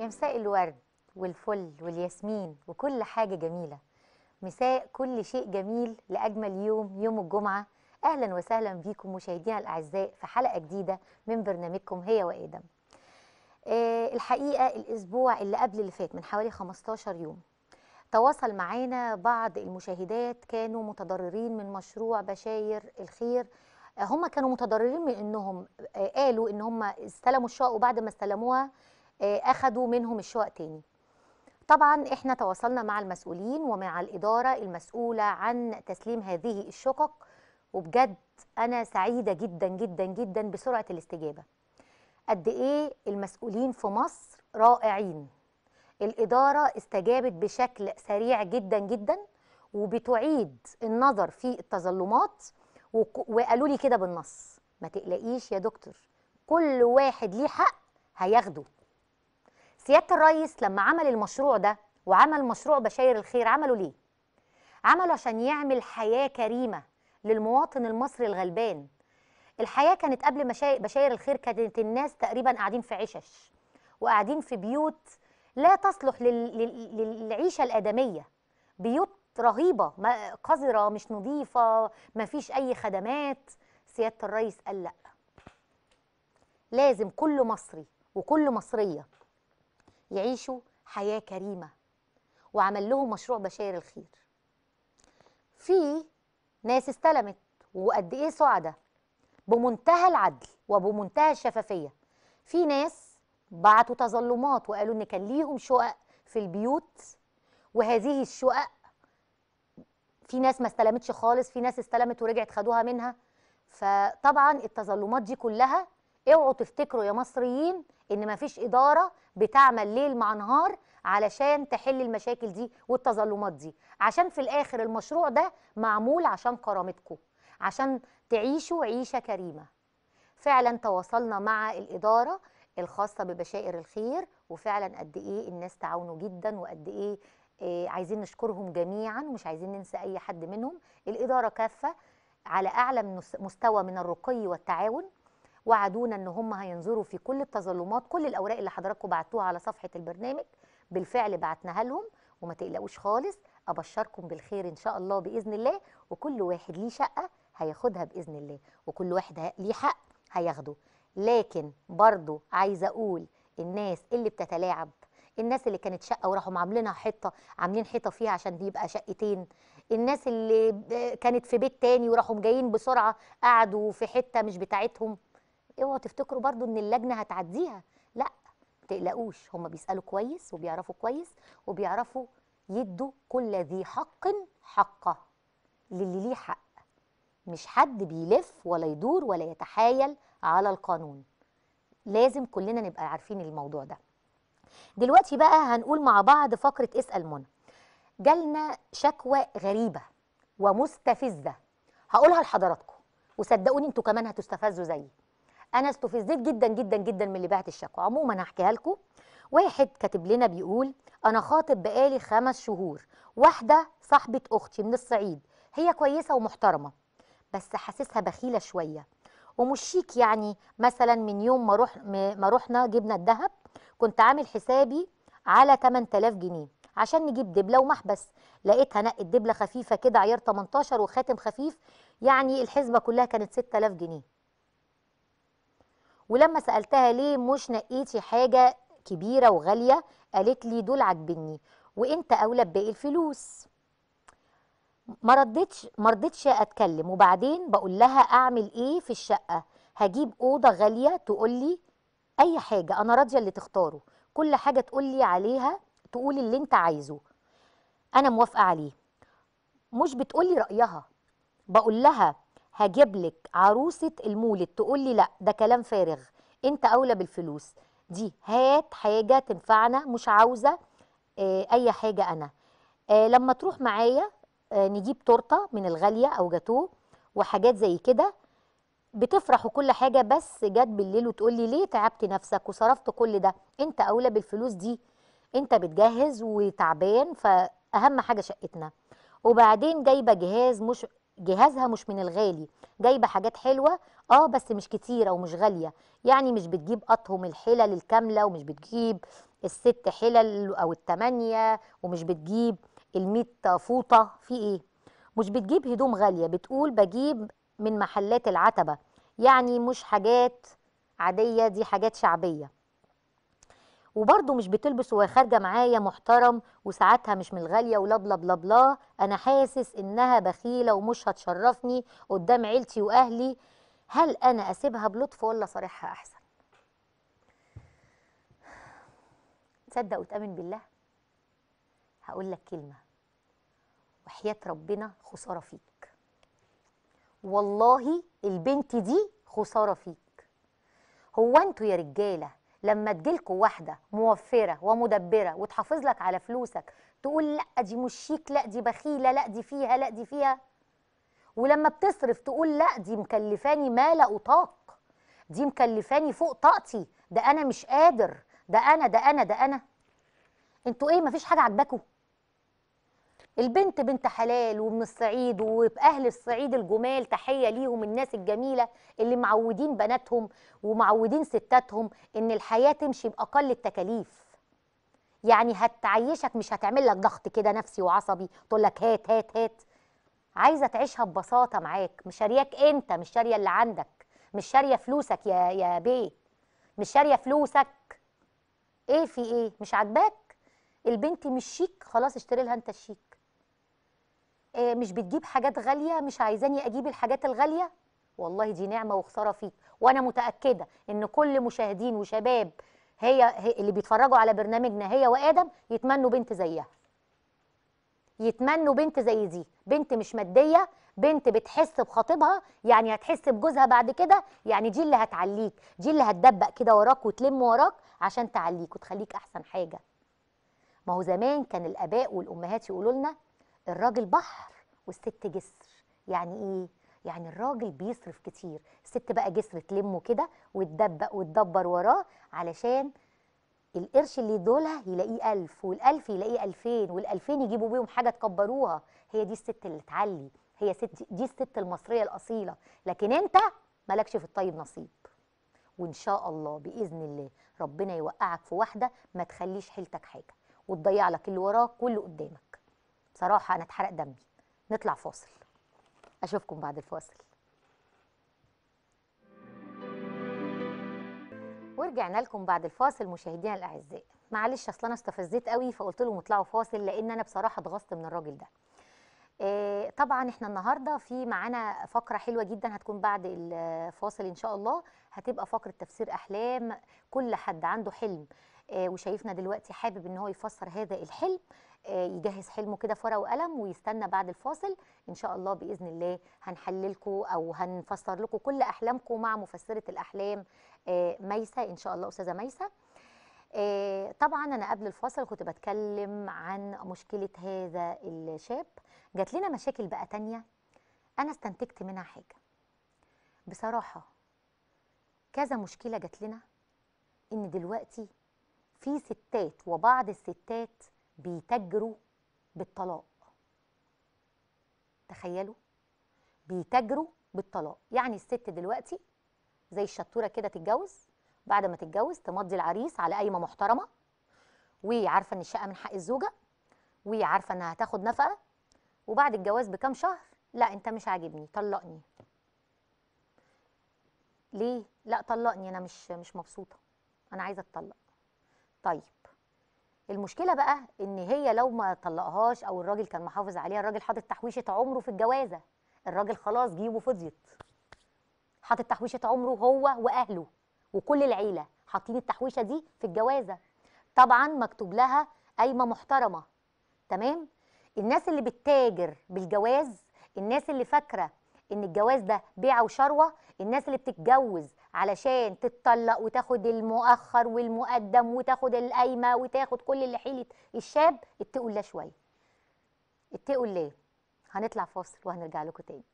يا مساء الورد والفل والياسمين وكل حاجة جميلة مساء كل شيء جميل لأجمل يوم يوم الجمعة أهلا وسهلا بيكم مشاهدينا الأعزاء في حلقة جديدة من برنامجكم هي وآدم أه الحقيقة الأسبوع اللي قبل اللي فات من حوالي 15 يوم تواصل معانا بعض المشاهدات كانوا متضررين من مشروع بشاير الخير آه، هم كانوا متضررين من انهم آه، قالوا ان هم استلموا الشقق وبعد ما استلموها آه، اخدوا منهم الشقق تاني طبعا احنا تواصلنا مع المسؤولين ومع الاداره المسؤوله عن تسليم هذه الشقق وبجد انا سعيده جدا جدا جدا بسرعه الاستجابه قد ايه المسؤولين في مصر رائعين الاداره استجابت بشكل سريع جدا جدا وبتعيد النظر في التظلمات وقالوا لي كده بالنص ما تقلقيش يا دكتور كل واحد ليه حق هياخده سياده الرئيس لما عمل المشروع ده وعمل مشروع بشاير الخير عملوا ليه عملوا عشان يعمل حياه كريمه للمواطن المصري الغلبان الحياه كانت قبل بشاير الخير كانت الناس تقريبا قاعدين في عشش وقاعدين في بيوت لا تصلح للعيشه الادميه بيوت رهيبه قذره مش نظيفه ما فيش اي خدمات سياده الرئيس قال لا لازم كل مصري وكل مصريه يعيشوا حياة كريمة وعمل لهم مشروع بشائر الخير في ناس استلمت وقد ايه سعدة بمنتهى العدل وبمنتهى الشفافية في ناس بعتوا تظلمات وقالوا ان كان ليهم شقق في البيوت وهذه الشقق في ناس ما استلمتش خالص في ناس استلمت ورجعت خدوها منها فطبعا التظلمات دي كلها اوعوا تفتكروا يا مصريين ان مفيش اداره بتعمل ليل مع نهار علشان تحل المشاكل دي والتظلمات دي عشان في الاخر المشروع ده معمول عشان كرامتكم عشان تعيشوا عيشه كريمه فعلا تواصلنا مع الاداره الخاصه ببشائر الخير وفعلا قد ايه الناس تعاونوا جدا وقد ايه إيه عايزين نشكرهم جميعا ومش عايزين ننسى اي حد منهم الاداره كافه على اعلى مستوى من الرقي والتعاون وعدونا ان هم هينظروا في كل التظلمات كل الاوراق اللي حضراتكم بعتوها على صفحه البرنامج بالفعل بعتناها لهم وما تقلقوش خالص ابشركم بالخير ان شاء الله باذن الله وكل واحد ليه شقه هياخدها باذن الله وكل واحد ليه حق هياخده لكن برضو عايزه اقول الناس اللي بتتلاعب الناس اللي كانت شقه وراحوا عاملينها حيطه عاملين حيطه فيها عشان دي يبقى شقتين الناس اللي كانت في بيت تاني وراحوا جايين بسرعه قعدوا في حته مش بتاعتهم اوعوا تفتكروا برضو ان اللجنه هتعديها لا تقلقوش هم بيسالوا كويس وبيعرفوا كويس وبيعرفوا يدوا كل ذي حق حقه للي ليه حق مش حد بيلف ولا يدور ولا يتحايل على القانون لازم كلنا نبقى عارفين الموضوع ده دلوقتي بقى هنقول مع بعض فقرة اسأل منى جالنا شكوى غريبة ومستفزة هقولها لحضراتكم وصدقوني انتوا كمان هتستفزوا زيي انا استفزيت جدا جدا جدا من اللي بعت الشكوى عموما هحكيها لكم واحد كاتب لنا بيقول انا خاطب بقالي خمس شهور واحده صاحبه اختي من الصعيد هي كويسه ومحترمه بس حاسسها بخيله شويه ومش شيك يعني مثلا من يوم ما روح ما رحنا جبنا الذهب كنت عامل حسابي على 8000 جنيه عشان نجيب دبله ومحبس لقيتها نقت دبله خفيفه كده عيار 18 وخاتم خفيف يعني الحسبه كلها كانت 6000 جنيه ولما سالتها ليه مش نقيتي حاجه كبيره وغاليه قالت لي دول عاجبني وانت اولى بباقي الفلوس ما ردتش ما ردتش اتكلم وبعدين بقول لها اعمل ايه في الشقه هجيب اوضه غاليه تقول لي اي حاجه انا راضيه اللي تختاره كل حاجه تقول لي عليها تقول اللي انت عايزه انا موافقه عليه مش بتقول لي رايها بقول لها هجيب لك عروسه المولد تقول لي لا ده كلام فارغ انت اولى بالفلوس دي هات حاجه تنفعنا مش عاوزه اه اي حاجه انا اه لما تروح معايا اه نجيب تورته من الغاليه او جاتوه وحاجات زي كده بتفرح وكل حاجه بس جت بالليل وتقول لي ليه تعبت نفسك وصرفت كل ده انت اولى بالفلوس دي انت بتجهز وتعبان فاهم حاجه شقتنا وبعدين جايبه جهاز مش جهازها مش من الغالي جايبه حاجات حلوه اه بس مش كتيره ومش غاليه يعني مش بتجيب اطهم الحلل الكامله ومش بتجيب الست حلل او الثمانيه ومش بتجيب ال فوطه في ايه مش بتجيب هدوم غاليه بتقول بجيب من محلات العتبه يعني مش حاجات عاديه دي حاجات شعبيه وبرضه مش بتلبس وهي خارجه معايا محترم وساعاتها مش من الغاليه ولا بلا بلا بلا انا حاسس انها بخيله ومش هتشرفني قدام عيلتي واهلي هل انا اسيبها بلطف ولا صارحها احسن تصدق وتامن بالله هقول لك كلمه وحياه ربنا خساره فيك والله البنت دي خساره فيك هو انتوا يا رجاله لما تجيلكوا واحده موفره ومدبره وتحافظ لك على فلوسك تقول لا دي مش شيك لا دي بخيله لا دي فيها لا دي فيها ولما بتصرف تقول لا دي مكلفاني ما لا اطاق دي مكلفاني فوق طاقتي ده انا مش قادر ده انا ده انا ده انا انتوا ايه مفيش حاجه عاجباكوا البنت بنت حلال ومن الصعيد وبأهل الصعيد الجمال تحية ليهم الناس الجميلة اللي معودين بناتهم ومعودين ستاتهم إن الحياة تمشي بأقل التكاليف يعني هتعيشك مش هتعمل لك ضغط كده نفسي وعصبي تقول لك هات هات هات عايزة تعيشها ببساطة معاك مش شارياك أنت مش شارية اللي عندك مش شارية فلوسك يا يا بيه مش شارية فلوسك إيه في إيه مش عاجباك البنت مش شيك خلاص اشتري لها أنت الشيك آه، مش بتجيب حاجات غاليه مش عايزاني اجيب الحاجات الغاليه والله دي نعمه وخساره فيك وانا متاكده ان كل مشاهدين وشباب هي اللي بيتفرجوا على برنامجنا هي وادم يتمنوا بنت زيها يتمنوا بنت زي دي بنت مش ماديه بنت بتحس بخطيبها يعني هتحس بجوزها بعد كده يعني دي اللي هتعليك دي اللي هتدبق كده وراك وتلم وراك عشان تعليك وتخليك احسن حاجه ما هو زمان كان الاباء والامهات يقولوا لنا الراجل بحر والست جسر يعني ايه يعني الراجل بيصرف كتير الست بقى جسر تلمه كده وتدبق وتدبر وراه علشان القرش اللي يدولها يلاقيه ألف والألف يلاقيه ألفين والألفين يجيبوا بيهم حاجة تكبروها هي دي الست اللي تعلي هي ست دي الست المصرية الأصيلة لكن أنت مالكش في الطيب نصيب وإن شاء الله بإذن الله ربنا يوقعك في واحدة ما تخليش حيلتك حاجة وتضيع لك اللي وراك واللي قدامك بصراحه انا اتحرق دمي نطلع فاصل اشوفكم بعد الفاصل ورجعنا لكم بعد الفاصل مشاهدينا الاعزاء معلش اصل انا استفزيت قوي فقلت لهم اطلعوا فاصل لان انا بصراحه اتغصت من الراجل ده آه، طبعا احنا النهارده في معانا فقره حلوه جدا هتكون بعد الفاصل ان شاء الله هتبقى فقره تفسير احلام كل حد عنده حلم آه، وشايفنا دلوقتي حابب ان هو يفسر هذا الحلم آه، يجهز حلمه كده في ورقه وقلم ويستنى بعد الفاصل ان شاء الله باذن الله هنحللكم او هنفسر لكم كل احلامكم مع مفسره الاحلام آه، ميسه ان شاء الله استاذه ميسه آه، طبعا انا قبل الفاصل كنت بتكلم عن مشكله هذا الشاب جات لنا مشاكل بقى تانية انا استنتجت منها حاجه بصراحه كذا مشكله جات لنا ان دلوقتي في ستات وبعض الستات بيتجروا بالطلاق تخيلوا بيتجروا بالطلاق يعني الست دلوقتي زي الشطوره كده تتجوز بعد ما تتجوز تمضي العريس على قايمه محترمه وعارفه ان الشقه من حق الزوجه وعارفه انها هتاخد نفقه وبعد الجواز بكام شهر لا انت مش عاجبني طلقني ليه لا طلقني انا مش مش مبسوطه انا عايزه اتطلق طيب المشكله بقى ان هي لو ما طلقهاش او الراجل كان محافظ عليها الراجل حاطط تحويشه عمره في الجوازه الراجل خلاص جيبه فضيت حاطط تحويشه عمره هو واهله وكل العيله حاطين التحويشه دي في الجوازه طبعا مكتوب لها قايمه محترمه تمام الناس اللي بتتاجر بالجواز الناس اللي فاكره ان الجواز ده بيعه وشروه الناس اللي بتتجوز علشان تتطلق وتاخد المؤخر والمقدم وتاخد القايمه وتاخد كل اللي حيلة الشاب اتقوا الله شويه اتقوا الله هنطلع فاصل وهنرجع لكم تاني